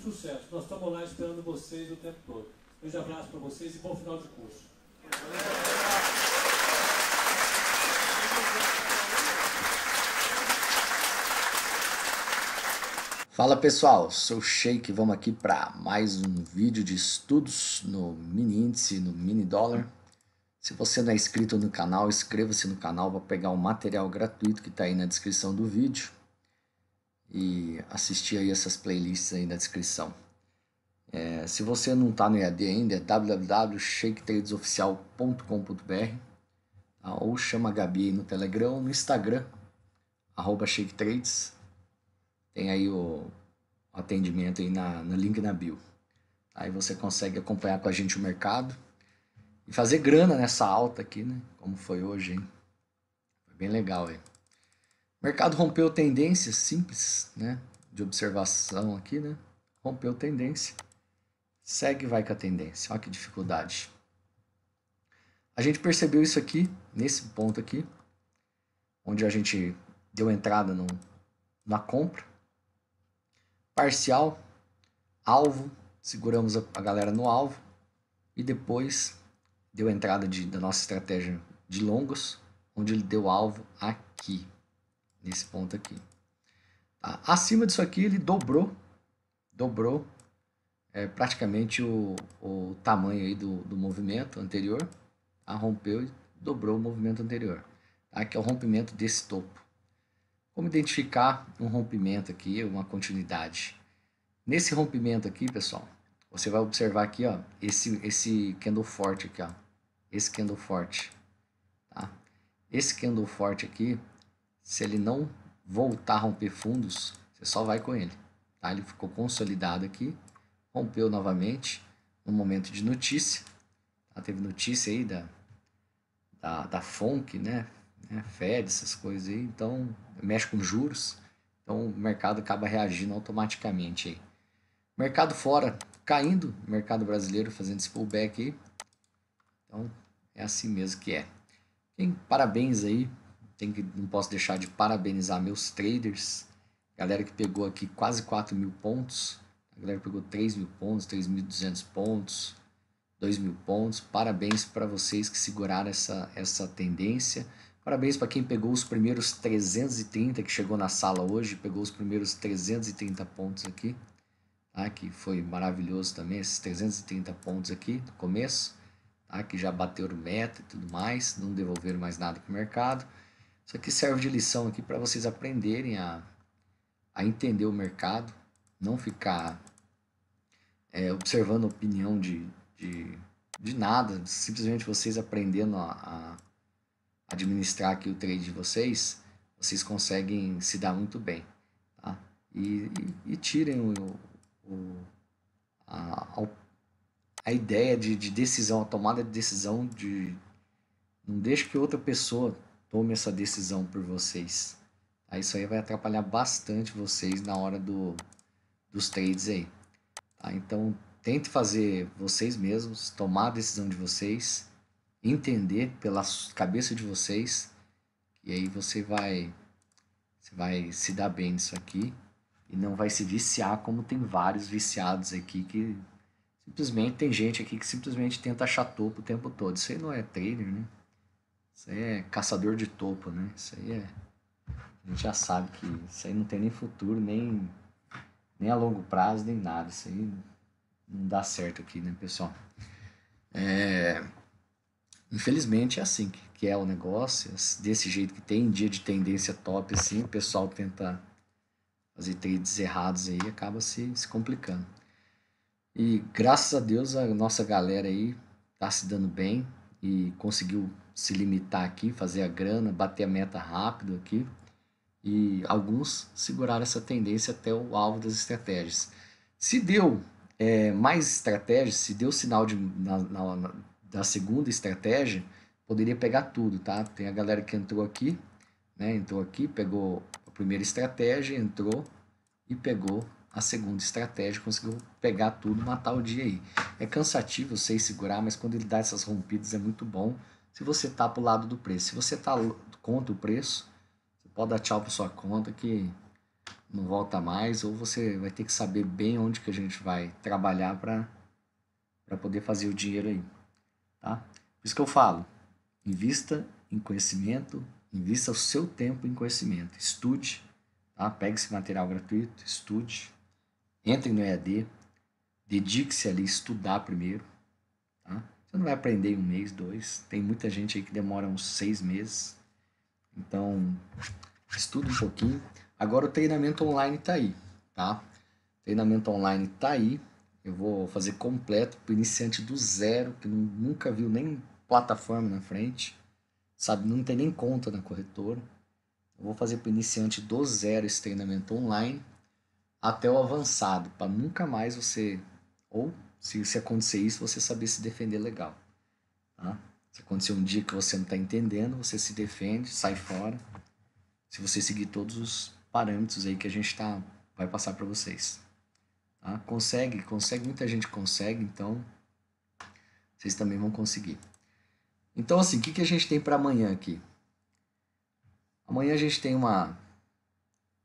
muito sucesso. Nós estamos lá esperando vocês o tempo todo. Um grande abraço para vocês e bom final de curso. Fala pessoal, sou Shake, vamos aqui para mais um vídeo de estudos no mini índice, no mini dólar. Se você não é inscrito no canal, inscreva-se no canal, para pegar o um material gratuito que está aí na descrição do vídeo e assistir aí essas playlists aí na descrição. É, se você não está no EAD ainda, é www.shaketradesoficial.com.br tá? ou chama a Gabi aí no Telegram, no Instagram, arroba shaketrades. Tem aí o atendimento aí na, no link na bio. Aí você consegue acompanhar com a gente o mercado e fazer grana nessa alta aqui, né? Como foi hoje, hein? Foi bem legal, hein? O mercado rompeu tendência, simples, né? De observação aqui, né? Rompeu tendência. Segue vai com a tendência. Olha que dificuldade. A gente percebeu isso aqui, nesse ponto aqui, onde a gente deu entrada no, na compra. Parcial, alvo, seguramos a, a galera no alvo e depois deu entrada de, da nossa estratégia de longos, onde ele deu alvo aqui nesse ponto aqui. Tá? Acima disso aqui, ele dobrou, dobrou é, praticamente o, o tamanho aí do, do movimento anterior, tá? rompeu e dobrou o movimento anterior, tá? que é o rompimento desse topo. Como identificar um rompimento aqui, uma continuidade? Nesse rompimento aqui, pessoal, você vai observar aqui, ó, esse, esse candle forte aqui, ó, esse candle forte, tá? Esse candle forte aqui, se ele não voltar a romper fundos, você só vai com ele. Tá? Ele ficou consolidado aqui, rompeu novamente no momento de notícia. Tá? Teve notícia aí da, da, da FONC, né? né? Fed, essas coisas aí. Então, mexe com juros. Então, o mercado acaba reagindo automaticamente aí. Mercado fora caindo, mercado brasileiro fazendo esse pullback aí. Então, é assim mesmo que é. parabéns aí tem que, não posso deixar de parabenizar meus traders, galera que pegou aqui quase 4 mil pontos, a galera pegou 3 mil pontos, 3.200 pontos, 2 mil pontos. Parabéns para vocês que seguraram essa, essa tendência. Parabéns para quem pegou os primeiros 330 que chegou na sala hoje, pegou os primeiros 330 pontos aqui, tá? que foi maravilhoso também, esses 330 pontos aqui no começo, tá? que já bateram meta e tudo mais, não devolveram mais nada para o mercado. Isso aqui serve de lição aqui para vocês aprenderem a, a entender o mercado, não ficar é, observando a opinião de, de, de nada, simplesmente vocês aprendendo a, a administrar aqui o trade de vocês, vocês conseguem se dar muito bem. Tá? E, e, e tirem o, o, a, a ideia de, de decisão, a tomada de decisão de... Não deixe que outra pessoa tome essa decisão por vocês. Tá? Isso aí vai atrapalhar bastante vocês na hora do, dos trades aí. Tá? Então, tente fazer vocês mesmos, tomar a decisão de vocês, entender pela cabeça de vocês, e aí você vai, você vai se dar bem nisso aqui e não vai se viciar como tem vários viciados aqui que simplesmente tem gente aqui que simplesmente tenta achar topo o tempo todo. Isso aí não é trader, né? Isso aí é caçador de topo, né? Isso aí é. A gente já sabe que isso aí não tem nem futuro, nem, nem a longo prazo, nem nada. Isso aí não dá certo aqui, né, pessoal? É... Infelizmente é assim que é o negócio, é assim, desse jeito que tem, dia de tendência top, assim, o pessoal tenta fazer trades errados aí acaba se, se complicando. E graças a Deus a nossa galera aí tá se dando bem, e conseguiu se limitar aqui, fazer a grana, bater a meta rápido aqui. E alguns seguraram essa tendência até o alvo das estratégias. Se deu é, mais estratégia, se deu sinal de, na, na, na, da segunda estratégia, poderia pegar tudo, tá? Tem a galera que entrou aqui, né? Entrou aqui, pegou a primeira estratégia, entrou e pegou a segunda estratégia conseguiu pegar tudo, matar o dia aí. É cansativo, eu sei segurar, mas quando ele dá essas rompidas é muito bom se você tá pro lado do preço. Se você tá contra o preço, você pode dar tchau para sua conta que não volta mais, ou você vai ter que saber bem onde que a gente vai trabalhar para poder fazer o dinheiro aí. Tá? Por isso que eu falo, invista em conhecimento, invista o seu tempo em conhecimento, estude, tá? pegue esse material gratuito, estude, entre no EAD, dedique-se ali a estudar primeiro. Tá? Você não vai aprender em um mês, dois. Tem muita gente aí que demora uns seis meses. Então, estuda um pouquinho. Agora o treinamento online está aí, tá? treinamento online está aí. Eu vou fazer completo para iniciante do zero, que nunca viu nem plataforma na frente, sabe? Não tem nem conta na corretora. Eu vou fazer para iniciante do zero esse treinamento online até o avançado, para nunca mais você ou se, se acontecer isso, você saber se defender legal, tá? Se acontecer um dia que você não está entendendo, você se defende, sai fora. Se você seguir todos os parâmetros aí que a gente tá vai passar para vocês, tá? Consegue, consegue, muita gente consegue, então vocês também vão conseguir. Então assim, o que que a gente tem para amanhã aqui? Amanhã a gente tem uma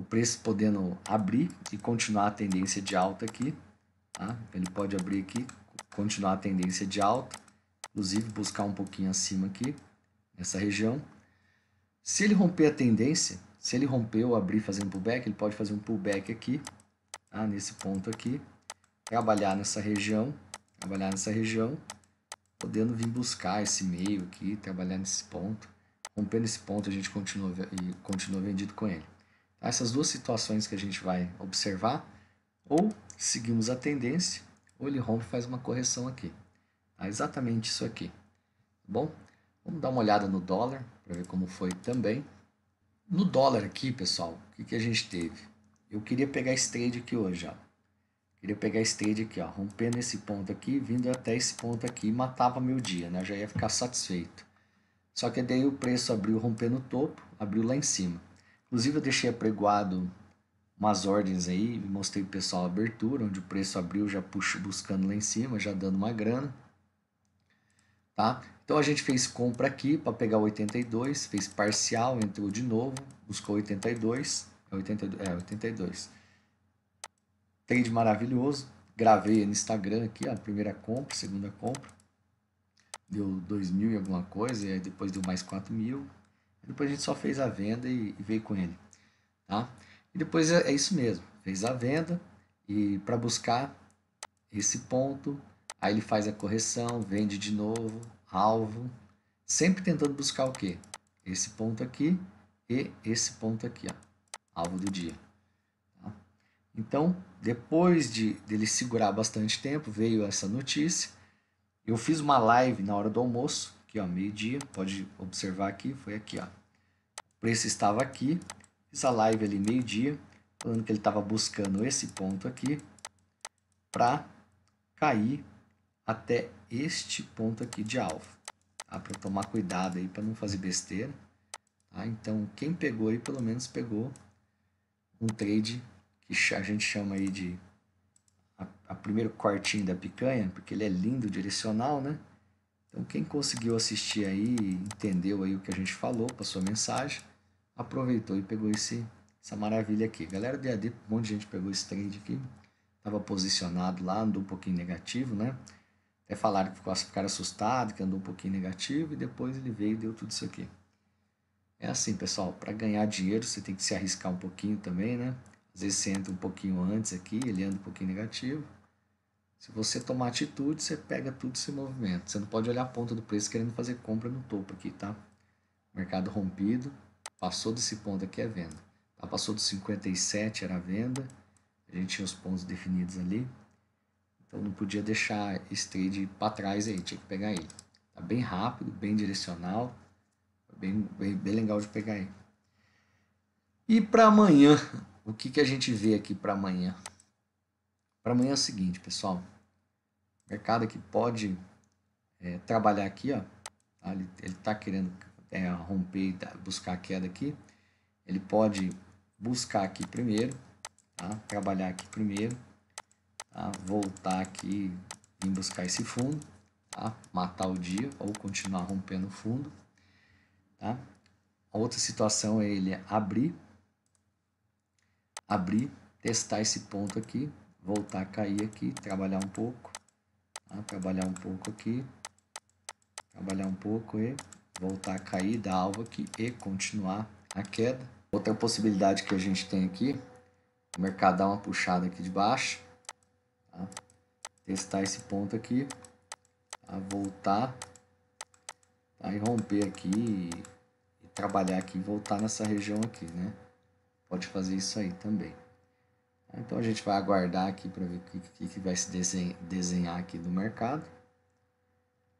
o preço podendo abrir e continuar a tendência de alta aqui. Tá? Ele pode abrir aqui, continuar a tendência de alta, inclusive buscar um pouquinho acima aqui, nessa região. Se ele romper a tendência, se ele romper ou abrir fazendo pullback, ele pode fazer um pullback aqui, tá? nesse ponto aqui, trabalhar nessa região, trabalhar nessa região, podendo vir buscar esse meio aqui, trabalhar nesse ponto. Rompendo esse ponto, a gente continua, continua vendido com ele. Essas duas situações que a gente vai observar, ou seguimos a tendência, ou ele rompe e faz uma correção aqui. Tá? Exatamente isso aqui. Tá bom, vamos dar uma olhada no dólar para ver como foi também. No dólar aqui, pessoal, o que, que a gente teve? Eu queria pegar esse trade aqui hoje, ó. Queria pegar esse trade aqui, ó, rompendo esse ponto aqui, vindo até esse ponto aqui, matava meu dia, né? Eu já ia ficar satisfeito. Só que daí o preço abriu rompendo o topo, abriu lá em cima. Inclusive eu deixei apregoado umas ordens aí, mostrei pro pessoal a abertura, onde o preço abriu, já puxo buscando lá em cima, já dando uma grana. Tá? Então a gente fez compra aqui para pegar 82, fez parcial, entrou de novo, buscou 82, 82 é 82. É, Trade maravilhoso, gravei no Instagram aqui, a primeira compra, segunda compra, deu 2 mil e alguma coisa, e aí depois deu mais 4 mil, depois a gente só fez a venda e, e veio com ele, tá? E depois é, é isso mesmo, fez a venda e para buscar esse ponto, aí ele faz a correção, vende de novo, alvo, sempre tentando buscar o quê? Esse ponto aqui e esse ponto aqui, ó, alvo do dia. Tá? Então, depois de dele segurar bastante tempo, veio essa notícia. Eu fiz uma live na hora do almoço, aqui ó, meio-dia, pode observar aqui, foi aqui ó preço estava aqui, fiz a live ali meio-dia, falando que ele estava buscando esse ponto aqui para cair até este ponto aqui de alfa. Tá? Para tomar cuidado aí para não fazer besteira. Tá? Então, quem pegou aí, pelo menos pegou um trade que a gente chama aí de a, a primeiro cortinho da picanha, porque ele é lindo direcional, né? Então, quem conseguiu assistir aí, entendeu aí o que a gente falou, passou a mensagem, aproveitou e pegou esse, essa maravilha aqui. Galera do EAD, um monte de gente pegou esse trade aqui. Estava posicionado lá, andou um pouquinho negativo, né? Até falaram que ficaram assustados, que andou um pouquinho negativo. E depois ele veio e deu tudo isso aqui. É assim, pessoal, para ganhar dinheiro você tem que se arriscar um pouquinho também, né? Às vezes você entra um pouquinho antes aqui, ele anda um pouquinho negativo. Se você tomar atitude, você pega tudo esse movimento. Você não pode olhar a ponta do preço querendo fazer compra no topo aqui, tá? Mercado rompido, Passou desse ponto aqui é venda. Tá? Passou dos 57 era venda. A gente tinha os pontos definidos ali. Então não podia deixar esse trade para trás aí, tinha que pegar ele. Tá bem rápido, bem direcional, bem, bem, bem legal de pegar ele. E para amanhã, o que, que a gente vê aqui para amanhã? Para amanhã é o seguinte, pessoal. Mercado que pode é, trabalhar aqui, ó. Tá, ele, ele tá querendo é, romper e buscar a queda aqui, ele pode buscar aqui primeiro, tá? trabalhar aqui primeiro, tá? voltar aqui e buscar esse fundo, tá? matar o dia ou continuar rompendo o fundo. Tá? Outra situação é ele abrir, abrir, testar esse ponto aqui, voltar a cair aqui, trabalhar um pouco, tá? trabalhar um pouco aqui, trabalhar um pouco e voltar a cair, da alva aqui e continuar a queda. Outra possibilidade que a gente tem aqui, o mercado dar uma puxada aqui de baixo, tá? testar esse ponto aqui, tá? voltar tá? e romper aqui e, e trabalhar aqui e voltar nessa região aqui, né? Pode fazer isso aí também. Então a gente vai aguardar aqui para ver o que, que, vai se desenhar aqui do mercado.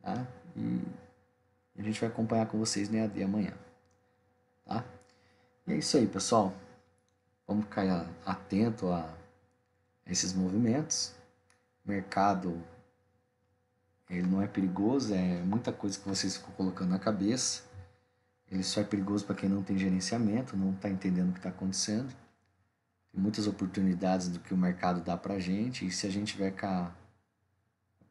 Tá? E a gente vai acompanhar com vocês no EAD amanhã. Tá? E é isso aí, pessoal. Vamos ficar atento a esses movimentos. O mercado ele não é perigoso, é muita coisa que vocês ficam colocando na cabeça. Ele só é perigoso para quem não tem gerenciamento, não está entendendo o que está acontecendo. Tem muitas oportunidades do que o mercado dá para a gente, e se a gente tiver com a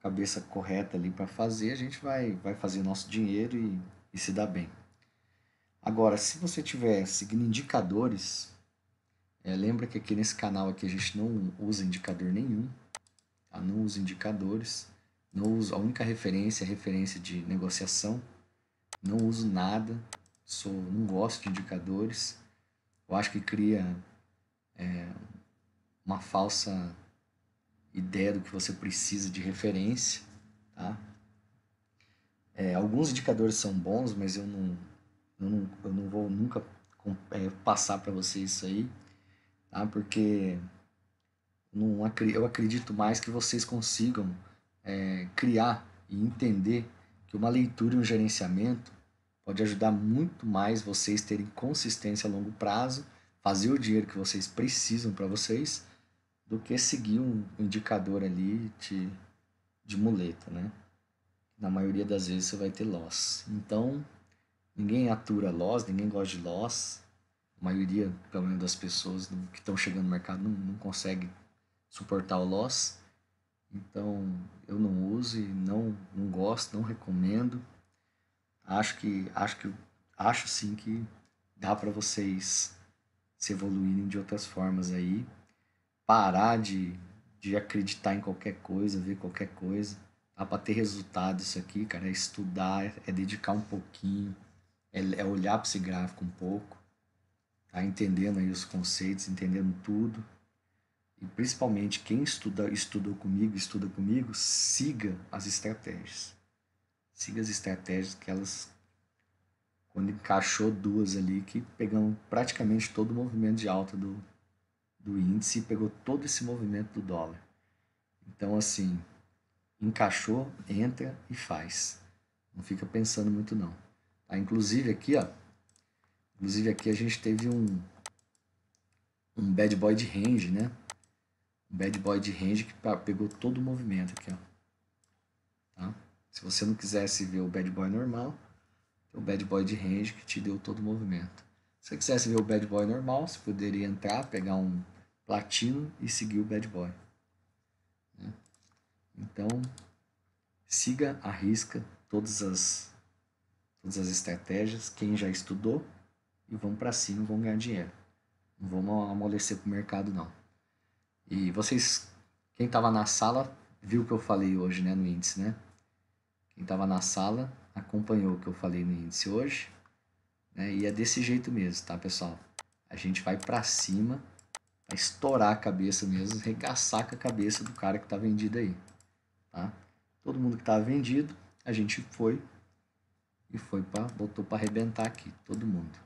cabeça correta ali para fazer, a gente vai, vai fazer nosso dinheiro e, e se dá bem. Agora, se você tiver seguindo indicadores, é, lembra que aqui nesse canal aqui a gente não usa indicador nenhum, tá? não usa indicadores, não uso, a única referência é referência de negociação, não uso nada, sou, não gosto de indicadores, eu acho que cria é, uma falsa ideia do que você precisa de referência, tá? É, alguns indicadores são bons, mas eu não, eu não, eu não vou nunca é, passar para você isso aí, tá? Porque não, eu acredito mais que vocês consigam é, criar e entender que uma leitura e um gerenciamento pode ajudar muito mais vocês terem consistência a longo prazo, fazer o dinheiro que vocês precisam para vocês do que seguir um indicador ali de, de muleta, né? Na maioria das vezes você vai ter loss. Então, ninguém atura loss, ninguém gosta de loss. A maioria, pelo menos, das pessoas que estão chegando no mercado não, não consegue suportar o loss. Então, eu não uso e não, não gosto, não recomendo. Acho que acho que acho sim que dá para vocês se evoluírem de outras formas aí parar de, de acreditar em qualquer coisa, ver qualquer coisa. Tá? Para ter resultado isso aqui, cara, é estudar, é, é dedicar um pouquinho, é, é olhar para esse gráfico um pouco, tá entendendo aí os conceitos, entendendo tudo. E principalmente quem estuda, estudou comigo, estuda comigo, siga as estratégias. Siga as estratégias que elas quando encaixou duas ali que pegam praticamente todo o movimento de alta do, do índice e pegou todo esse movimento do dólar. Então, assim, encaixou, entra e faz. Não fica pensando muito, não. Tá? Inclusive aqui, ó. Inclusive aqui a gente teve um, um bad boy de range, né? Um bad boy de range que pegou todo o movimento aqui, ó. Tá? Se você não quisesse ver o bad boy normal, tem o bad boy de range que te deu todo o movimento. Se você quisesse ver o bad boy normal, você poderia entrar, pegar um Latino e seguiu Bad Boy. Né? Então, siga a risca todas as, todas as estratégias, quem já estudou, e vamos para cima, vamos ganhar dinheiro. Não vamos amolecer para o mercado, não. E vocês, quem estava na sala, viu o que eu falei hoje né, no índice, né? Quem estava na sala acompanhou o que eu falei no índice hoje. Né? E é desse jeito mesmo, tá, pessoal? A gente vai para cima a estourar a cabeça mesmo, arregaçar com a cabeça do cara que está vendido aí. Tá? Todo mundo que estava vendido, a gente foi e foi para botou para arrebentar aqui, todo mundo.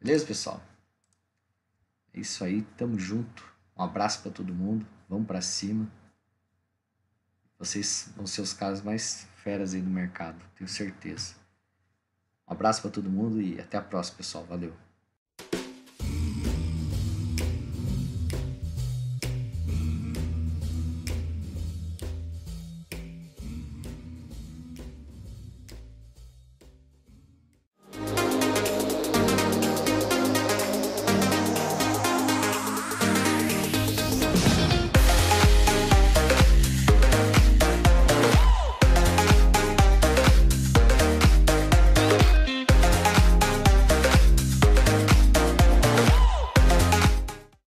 Beleza, pessoal? É isso aí, tamo junto. Um abraço para todo mundo. Vamos para cima. Vocês vão ser os caras mais feras aí no mercado, tenho certeza. Um abraço para todo mundo e até a próxima, pessoal. Valeu.